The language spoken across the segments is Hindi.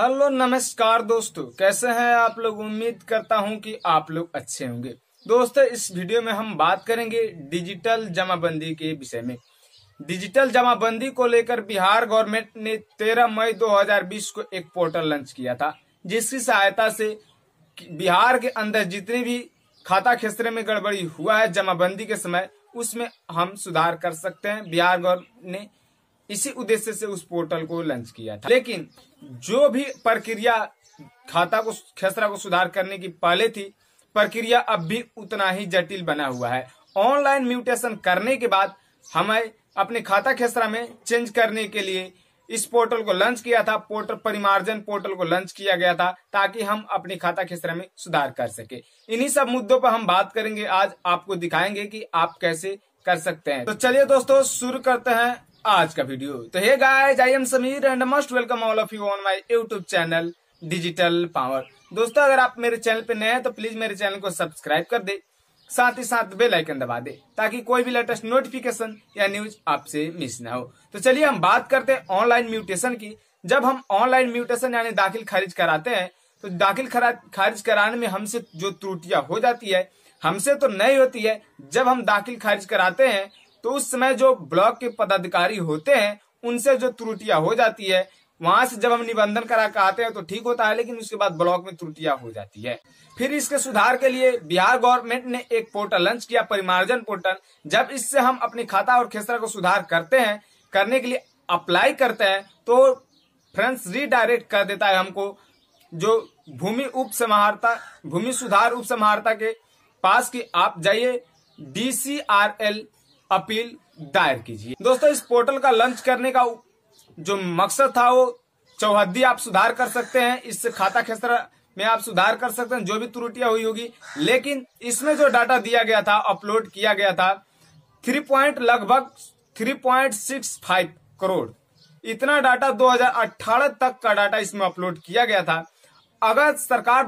हेलो नमस्कार दोस्तों कैसे हैं आप लोग उम्मीद करता हूं कि आप लोग अच्छे होंगे दोस्तों इस वीडियो में हम बात करेंगे डिजिटल जमाबंदी के विषय में डिजिटल जमाबंदी को लेकर बिहार गवर्नमेंट ने 13 मई 2020 को एक पोर्टल लॉन्च किया था जिसकी सहायता से बिहार के अंदर जितने भी खाता खेसरे में गड़बड़ी हुआ है जमाबंदी के समय उसमें हम सुधार कर सकते हैं बिहार गवर्नमेंट ने इसी उद्देश्य से उस पोर्टल को लॉन्च किया था लेकिन जो भी प्रक्रिया खाता को खसरा को सुधार करने की पहले थी प्रक्रिया अब भी उतना ही जटिल बना हुआ है ऑनलाइन म्यूटेशन करने के बाद हमें अपने खाता खेसरा में चेंज करने के लिए इस पोर्टल को लॉन्च किया था पोर्टल परिमार्जन पोर्टल को लॉन्च किया गया था ताकि हम अपने खाता खेसरा में सुधार कर सके इन्हीं सब मुद्दों पर हम बात करेंगे आज आपको दिखाएंगे कि आप कैसे कर सकते हैं तो चलिए दोस्तों शुरू करते हैं आज का वीडियो तो hey guys I am Sameer and most welcome all of you on my YouTube channel digital power दोस्तों अगर आप मेरे चैनल पे नए हैं तो प्लीज मेरे चैनल को सब्सक्राइब कर दे साथ ही साथ बेल आइकन दबा दे ताकि कोई भी लेटेस्ट नोटिफिकेशन या न्यूज आपसे मिस ना हो तो चलिए हम बात करते हैं ऑनलाइन म्यूटेशन की जब हम ऑनलाइन म्यूटेशन यानी दाखिल खारिज कराते हैं तो दाखिल खारिज कराने में हमसे जो त्रुटियां हो जाती है हमसे तो नहीं होती है जब हम दाखिल खारिज कराते हैं तो उस समय जो ब्लॉक के पदाधिकारी होते हैं उनसे जो त्रुटियां हो जाती है वहां से जब हम निबंधन करा के आते हैं तो ठीक होता है लेकिन उसके बाद ब्लॉक में त्रुटियां हो जाती है फिर इसके सुधार के लिए बिहार गवर्नमेंट ने एक पोर्टल लॉन्च किया परिमार्जन पोर्टल जब इससे हम अपने खाता और खेसरा को सुधार करते हैं करने के लिए अप्लाई करते हैं तो फ्रेंड्स रीडायरेक्ट कर देता है हमको जो भूमि उप भूमि सुधार उप के पास की आप जाइए डी अपील दायर कीजिए दोस्तों इस पोर्टल का लॉन्च करने का जो मकसद था वो चौहद्दी आप सुधार कर सकते हैं इस खाता खेसरा में आप सुधार कर सकते हैं जो भी त्रुटियां हुई होगी लेकिन इसमें जो डाटा दिया गया था अपलोड किया गया था थ्री पॉइंट लगभग three point six five crore इतना डाटा 2018 तक का डाटा इसमें अपलोड किया गया था अगर सरकार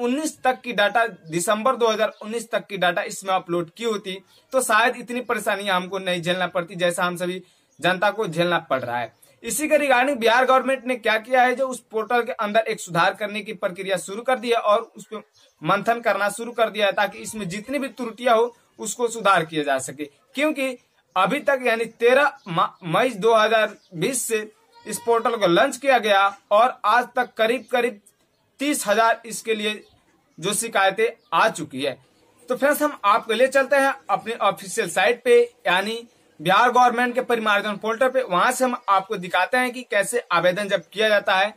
2019 तक की डाटा दिसंबर 2019 तक की डाटा इसमें अपलोड की होती तो शायद इतनी परेशानी हमको नहीं झेलना पड़ती जैसा हम सभी जनता को झेलना पड़ रहा है इसी के रिगार्डिंग बिहार गवर्नमेंट ने क्या किया है जो उस पोर्टल के अंदर एक सुधार करने की प्रक्रिया शुरू कर दी है और उस पर मंथन करना शुरू कर दिया है ताकि इसमें जितनी भी त्रुटियां हो उसको सुधार किया जा सके क्योंकि अभी तक यानी 13 मई 2020 से इस पोर्टल को लॉन्च किया गया और आज तक करीब करीब तीस हजार इसके लिए जो शिकायतें आ चुकी है तो फ्रेंड्स हम आपके लिए चलते हैं अपने ऑफिशियल साइट पे यानी बिहार गवर्नमेंट के परिमार्जन पोर्टल पे वहां से हम आपको दिखाते हैं कि कैसे आवेदन जब किया जाता है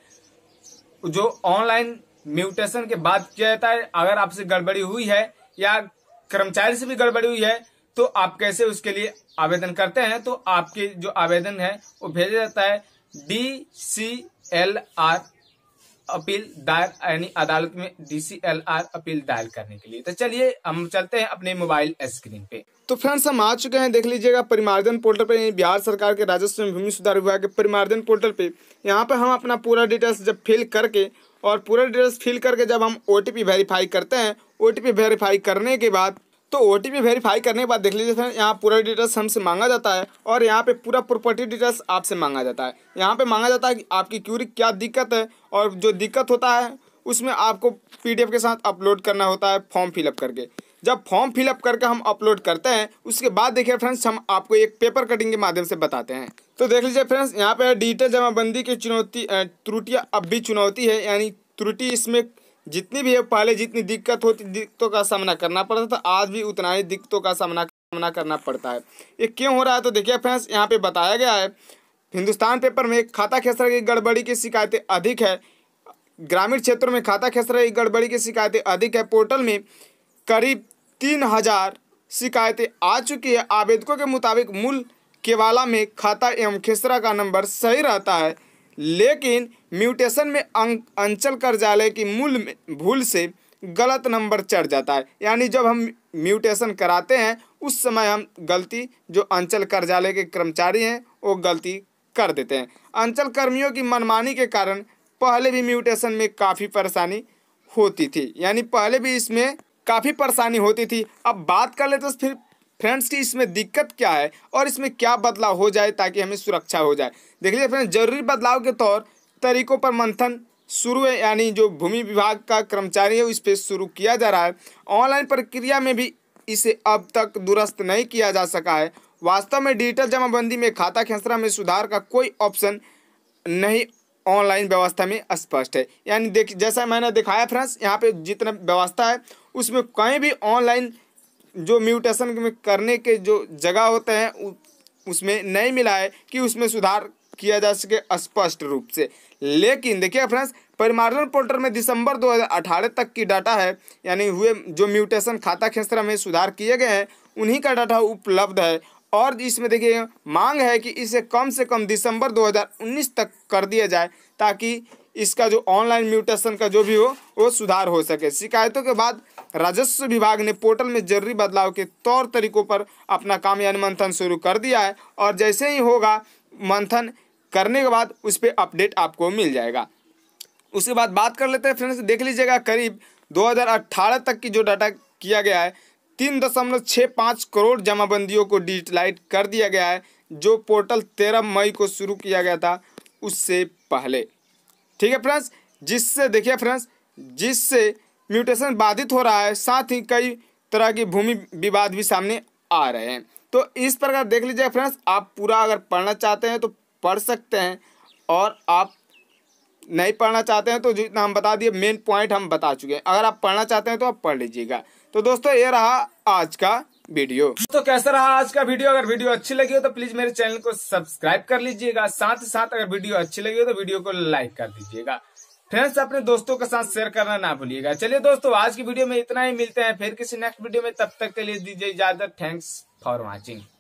जो ऑनलाइन म्यूटेशन के बाद किया जाता है अगर आपसे गड़बड़ी हुई है या कर्मचारी से भी गड़बड़ी हुई है तो आप कैसे उसके लिए आवेदन करते हैं तो आपके जो आवेदन है वो भेजा जाता है D C L R appeal दायर यानी अदालत में डीसीएलआर अपील दायर करने के लिए तो चलिए हम चलते हैं अपने मोबाइल स्क्रीन पे तो फ्रेंड्स हम आ चुके हैं देख लीजिएगा परिमार्जन पोर्टल पे बिहार सरकार के राजस्व भूमि सुधार विभाग के परिमार्जन पोर्टल पे यहाँ पे हम अपना पूरा डिटेल्स जब फिल करके और पूरा डिटेल्स फिल करके जब हम ओ वेरीफाई करते हैं ओ वेरीफाई करने के बाद तो ओ वेरीफाई करने के बाद देख लीजिए फ्रेंड यहाँ पूरा डिटेल्स हमसे मांगा जाता है और यहाँ पे पूरा प्रॉपर्टी डिटेल्स आपसे मांगा जाता है यहाँ पे मांगा जाता है कि आपकी क्यूरी क्या दिक्कत है और जो दिक्कत होता है उसमें आपको पीडीएफ के साथ अपलोड करना होता है फॉर्म फिलअप करके जब फॉर्म फिलअप करके हम अपलोड करते हैं उसके बाद देखिए फ्रेंड्स हम आपको एक पेपर कटिंग के माध्यम से बताते हैं तो देख लीजिए फ्रेंड्स यहाँ पर डिजिटल जमाबंदी की चुनौती त्रुटियाँ अब भी चुनौती है यानी त्रुटि इसमें जितनी भी पहले जितनी दिक्कत होती दिक्कतों का सामना करना पड़ता था आज भी उतना ही दिक्कतों का सामना सामना करना पड़ता है ये क्यों हो रहा है तो देखिए फ्रेंड्स यहाँ पे बताया गया है हिंदुस्तान पेपर में खाता खेसरा की गड़बड़ी की शिकायतें अधिक है ग्रामीण क्षेत्रों में खाता खेसरा की गड़बड़ी की शिकायतें अधिक है पोर्टल में करीब तीन हज़ार शिकायतें आ चुकी है आवेदकों के मुताबिक मूल केवाला में खाता एवं खेसरा का नंबर सही रहता है लेकिन म्यूटेशन में अं, अंचल कार्यालय की मूल भूल से गलत नंबर चढ़ जाता है यानी जब हम म्यूटेशन कराते हैं उस समय हम गलती जो अंचल कार्यालय के कर्मचारी हैं वो गलती कर देते हैं अंचल कर्मियों की मनमानी के कारण पहले भी म्यूटेशन में काफ़ी परेशानी होती थी यानी पहले भी इसमें काफ़ी परेशानी होती थी अब बात कर लेते तो फिर फ्रेंड्स की इसमें दिक्कत क्या है और इसमें क्या बदलाव हो जाए ताकि हमें सुरक्षा हो जाए देख लीजिए फ्रेंड्स जरूरी बदलाव के तौर तरीकों पर मंथन शुरू है यानी जो भूमि विभाग का कर्मचारी है उस पर शुरू किया जा रहा है ऑनलाइन प्रक्रिया में भी इसे अब तक दुरुस्त नहीं किया जा सका है वास्तव में डिजिटल जमाबंदी में खाता खेसरा में सुधार का कोई ऑप्शन नहीं ऑनलाइन व्यवस्था में स्पष्ट है यानी देख जैसा मैंने दिखाया फ्रेंड्स यहाँ पे जितना व्यवस्था है उसमें कहीं भी ऑनलाइन जो म्यूटेशन में करने के जो जगह होते हैं उसमें नहीं मिला है कि उसमें सुधार किया जा सके स्पष्ट रूप से लेकिन देखिए फ्रेंड्स परिमार्जन पोर्टल में दिसंबर 2018 तक की डाटा है यानी हुए जो म्यूटेशन खाता खेसरा में सुधार किए गए हैं उन्हीं का डाटा उपलब्ध है और इसमें देखिए मांग है कि इसे कम से कम दिसंबर 2019 तक कर दिया जाए ताकि इसका जो ऑनलाइन म्यूटेशन का जो भी हो वो सुधार हो सके शिकायतों के बाद राजस्व विभाग ने पोर्टल में जरूरी बदलाव के तौर तरीकों पर अपना काम यानी मंथन शुरू कर दिया है और जैसे ही होगा मंथन करने के बाद उस पर अपडेट आपको मिल जाएगा उसके बाद बात कर लेते हैं फ्रेंड्स देख लीजिएगा करीब 2018 तक की जो डाटा किया गया है तीन दशमलव छः पाँच करोड़ जमाबंदियों को डिजिटलाइट कर दिया गया है जो पोर्टल तेरह मई को शुरू किया गया था उससे पहले ठीक है फ्रेंड्स जिससे देखिए फ्रेंड्स जिससे म्यूटेशन बाधित हो रहा है साथ ही कई तरह की भूमि विवाद भी सामने आ रहे हैं तो इस प्रकार देख लीजिए फ्रेंड्स आप पूरा अगर पढ़ना चाहते हैं तो पढ़ सकते हैं और आप नहीं पढ़ना चाहते हैं तो जितना हम बता दिए मेन पॉइंट हम बता चुके हैं अगर आप पढ़ना चाहते हैं तो आप पढ़ लीजिएगा तो दोस्तों ये रहा आज का वीडियो तो कैसा रहा आज का वीडियो अगर वीडियो अच्छी लगी हो तो प्लीज मेरे चैनल को सब्सक्राइब कर लीजिएगा साथ ही साथ अगर वीडियो अच्छी लगी हो तो वीडियो को लाइक कर दीजिएगा फ्रेंड्स अपने दोस्तों के साथ शेयर करना ना भूलिएगा चलिए दोस्तों आज की वीडियो में इतना ही मिलते हैं फिर किसी नेक्स्ट वीडियो में तब तक के लिए दीजिए इजाजत थैंक्स फॉर वॉचिंग